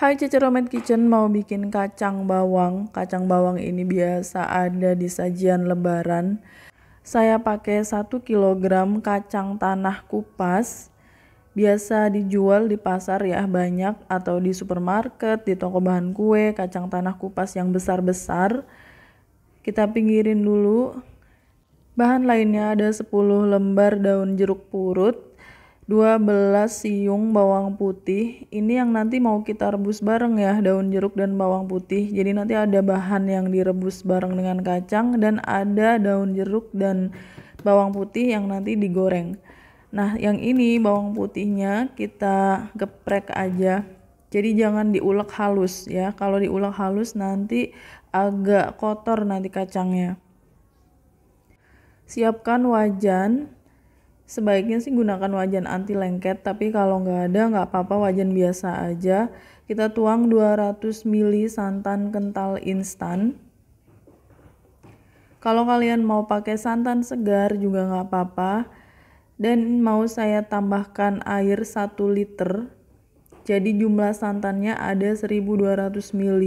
Hai Cece Romet Kitchen mau bikin kacang bawang. Kacang bawang ini biasa ada di sajian lebaran. Saya pakai 1 kg kacang tanah kupas. Biasa dijual di pasar ya banyak atau di supermarket, di toko bahan kue, kacang tanah kupas yang besar-besar. Kita pinggirin dulu. Bahan lainnya ada 10 lembar daun jeruk purut, 12 siung bawang putih. Ini yang nanti mau kita rebus bareng ya, daun jeruk dan bawang putih. Jadi nanti ada bahan yang direbus bareng dengan kacang dan ada daun jeruk dan bawang putih yang nanti digoreng. Nah, yang ini bawang putihnya kita geprek aja. Jadi jangan diulek halus ya. Kalau diulek halus nanti agak kotor nanti kacangnya. Siapkan wajan sebaiknya sih gunakan wajan anti lengket tapi kalau nggak ada nggak apa-apa wajan biasa aja kita tuang 200 ml santan kental instan kalau kalian mau pakai santan segar juga nggak apa-apa dan mau saya tambahkan air 1 liter jadi jumlah santannya ada 1200 ml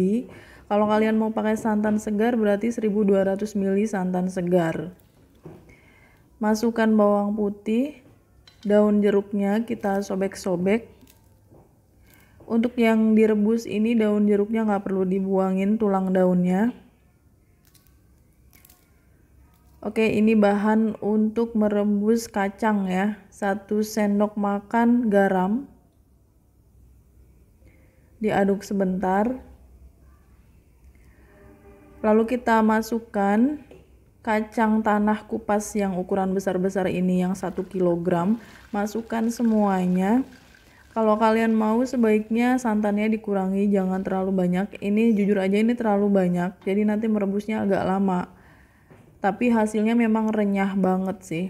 kalau kalian mau pakai santan segar berarti 1200 ml santan segar Masukkan bawang putih, daun jeruknya kita sobek-sobek. Untuk yang direbus ini daun jeruknya nggak perlu dibuangin tulang daunnya. Oke, ini bahan untuk merebus kacang ya. 1 sendok makan garam. Diaduk sebentar. Lalu kita masukkan kacang tanah kupas yang ukuran besar-besar ini yang 1 kg masukkan semuanya kalau kalian mau sebaiknya santannya dikurangi jangan terlalu banyak ini jujur aja ini terlalu banyak jadi nanti merebusnya agak lama tapi hasilnya memang renyah banget sih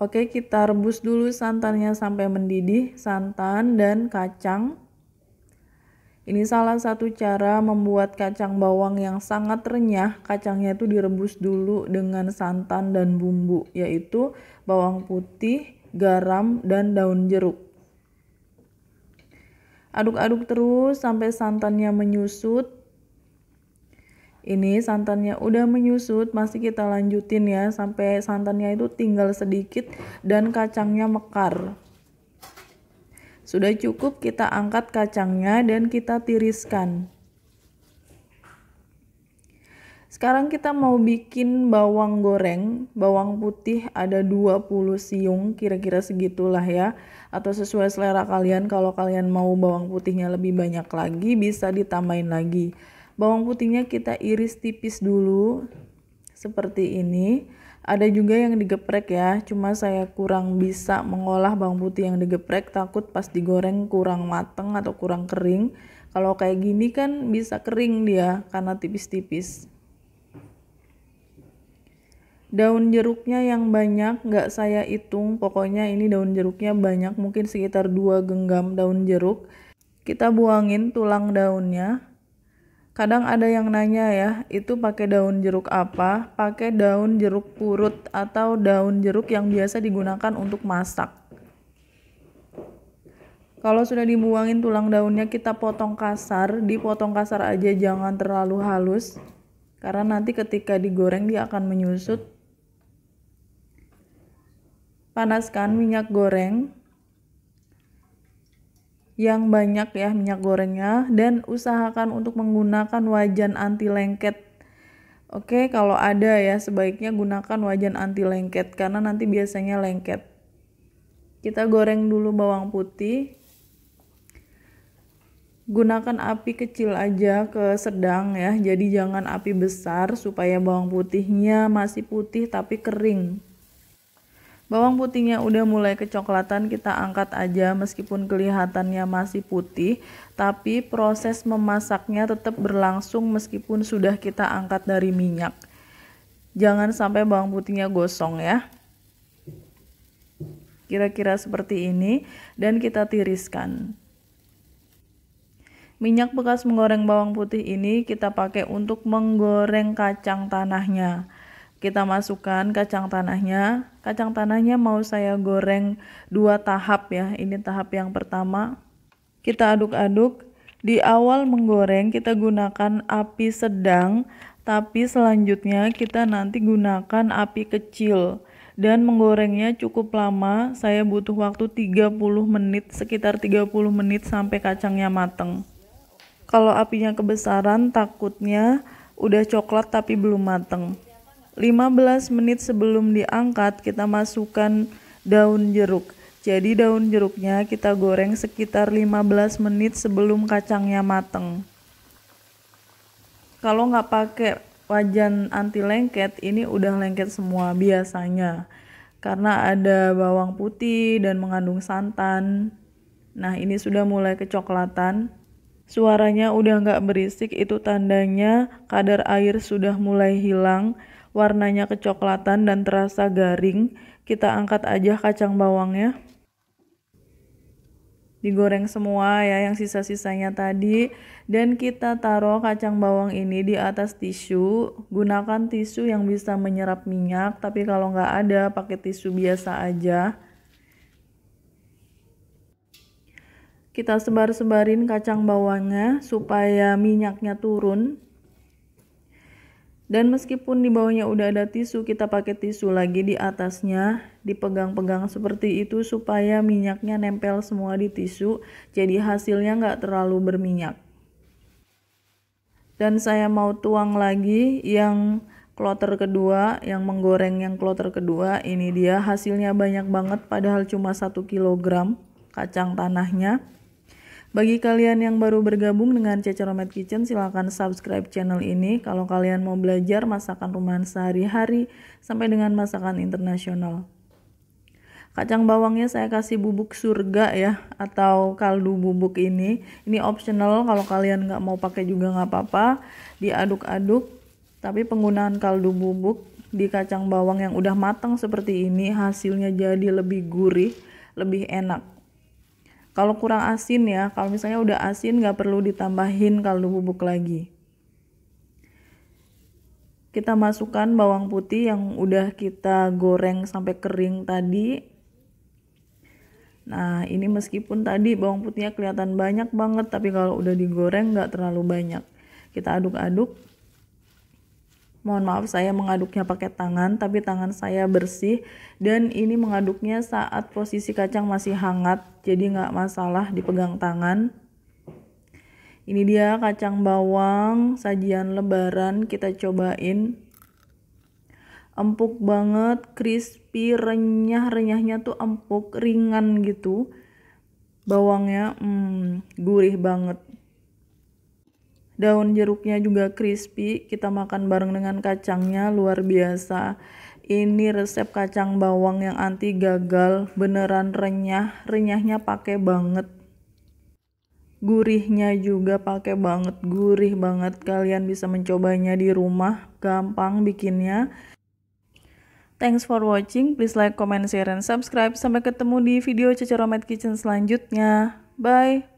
oke kita rebus dulu santannya sampai mendidih santan dan kacang ini salah satu cara membuat kacang bawang yang sangat renyah. Kacangnya itu direbus dulu dengan santan dan bumbu, yaitu bawang putih, garam, dan daun jeruk. Aduk-aduk terus sampai santannya menyusut. Ini santannya udah menyusut, masih kita lanjutin ya sampai santannya itu tinggal sedikit dan kacangnya mekar. Sudah cukup kita angkat kacangnya dan kita tiriskan. Sekarang kita mau bikin bawang goreng. Bawang putih ada 20 siung, kira-kira segitulah ya. Atau sesuai selera kalian, kalau kalian mau bawang putihnya lebih banyak lagi, bisa ditambahin lagi. Bawang putihnya kita iris tipis dulu, seperti ini ada juga yang digeprek ya, cuma saya kurang bisa mengolah bawang putih yang digeprek, takut pas digoreng kurang mateng atau kurang kering. Kalau kayak gini kan bisa kering dia karena tipis-tipis. Daun jeruknya yang banyak nggak saya hitung, pokoknya ini daun jeruknya banyak, mungkin sekitar dua genggam daun jeruk. Kita buangin tulang daunnya, Kadang ada yang nanya ya, itu pakai daun jeruk apa? Pakai daun jeruk purut atau daun jeruk yang biasa digunakan untuk masak. Kalau sudah dibuangin tulang daunnya kita potong kasar, dipotong kasar aja jangan terlalu halus. Karena nanti ketika digoreng dia akan menyusut. Panaskan minyak goreng, yang banyak ya minyak gorengnya dan usahakan untuk menggunakan wajan anti lengket. Oke, kalau ada ya sebaiknya gunakan wajan anti lengket karena nanti biasanya lengket. Kita goreng dulu bawang putih. Gunakan api kecil aja ke sedang ya. Jadi jangan api besar supaya bawang putihnya masih putih tapi kering. Bawang putihnya udah mulai kecoklatan, kita angkat aja meskipun kelihatannya masih putih, tapi proses memasaknya tetap berlangsung meskipun sudah kita angkat dari minyak. Jangan sampai bawang putihnya gosong ya. Kira-kira seperti ini dan kita tiriskan. Minyak bekas menggoreng bawang putih ini kita pakai untuk menggoreng kacang tanahnya kita masukkan kacang tanahnya. Kacang tanahnya mau saya goreng dua tahap ya. Ini tahap yang pertama. Kita aduk-aduk. Di awal menggoreng kita gunakan api sedang, tapi selanjutnya kita nanti gunakan api kecil dan menggorengnya cukup lama. Saya butuh waktu 30 menit, sekitar 30 menit sampai kacangnya mateng. Kalau apinya kebesaran takutnya udah coklat tapi belum mateng. 15 menit sebelum diangkat kita masukkan daun jeruk. Jadi daun jeruknya kita goreng sekitar 15 menit sebelum kacangnya mateng. Kalau nggak pakai wajan anti lengket ini udah lengket semua biasanya. Karena ada bawang putih dan mengandung santan. Nah ini sudah mulai kecoklatan. Suaranya udah nggak berisik itu tandanya kadar air sudah mulai hilang warnanya kecoklatan dan terasa garing, kita angkat aja kacang bawangnya. Digoreng semua ya yang sisa-sisanya tadi dan kita taruh kacang bawang ini di atas tisu. Gunakan tisu yang bisa menyerap minyak, tapi kalau nggak ada pakai tisu biasa aja. Kita sebar-sebarin kacang bawangnya supaya minyaknya turun dan meskipun di bawahnya udah ada tisu, kita pakai tisu lagi di atasnya, dipegang-pegang seperti itu supaya minyaknya nempel semua di tisu, jadi hasilnya nggak terlalu berminyak. Dan saya mau tuang lagi yang kloter kedua, yang menggoreng yang kloter kedua, ini dia hasilnya banyak banget padahal cuma 1 kilogram kacang tanahnya. Bagi kalian yang baru bergabung dengan Ceceromet Kitchen, silahkan subscribe channel ini kalau kalian mau belajar masakan rumahan sehari-hari sampai dengan masakan internasional. Kacang bawangnya saya kasih bubuk surga ya, atau kaldu bubuk ini. Ini optional, kalau kalian nggak mau pakai juga nggak apa-apa. Diaduk-aduk, tapi penggunaan kaldu bubuk di kacang bawang yang udah matang seperti ini hasilnya jadi lebih gurih, lebih enak. Kalau kurang asin ya, kalau misalnya udah asin nggak perlu ditambahin kaldu bubuk lagi. Kita masukkan bawang putih yang udah kita goreng sampai kering tadi. Nah ini meskipun tadi bawang putihnya kelihatan banyak banget, tapi kalau udah digoreng nggak terlalu banyak. Kita aduk-aduk Mohon maaf saya mengaduknya pakai tangan tapi tangan saya bersih dan ini mengaduknya saat posisi kacang masih hangat jadi nggak masalah dipegang tangan. Ini dia kacang bawang sajian lebaran kita cobain. Empuk banget, crispy, renyah-renyahnya tuh empuk, ringan gitu. Bawangnya hmm, gurih banget daun jeruknya juga crispy kita makan bareng dengan kacangnya luar biasa ini resep kacang bawang yang anti gagal beneran renyah renyahnya pakai banget gurihnya juga pakai banget gurih banget kalian bisa mencobanya di rumah gampang bikinnya Thanks for watching. Please like, comment, share, and subscribe. Sampai ketemu di video Cecer Kitchen selanjutnya. Bye!